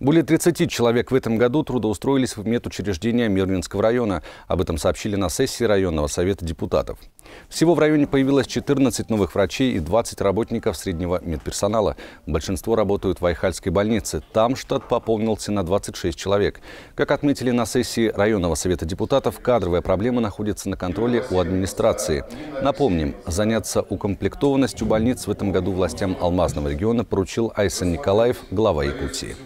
Более 30 человек в этом году трудоустроились в медучреждения Мирнинского района. Об этом сообщили на сессии районного совета депутатов. Всего в районе появилось 14 новых врачей и 20 работников среднего медперсонала. Большинство работают в Айхальской больнице. Там штат пополнился на 26 человек. Как отметили на сессии районного совета депутатов, кадровая проблема находится на контроле у администрации. Напомним, заняться укомплектованностью больниц в этом году властям Алмазного региона поручил Айсан Николаев, глава Якутии.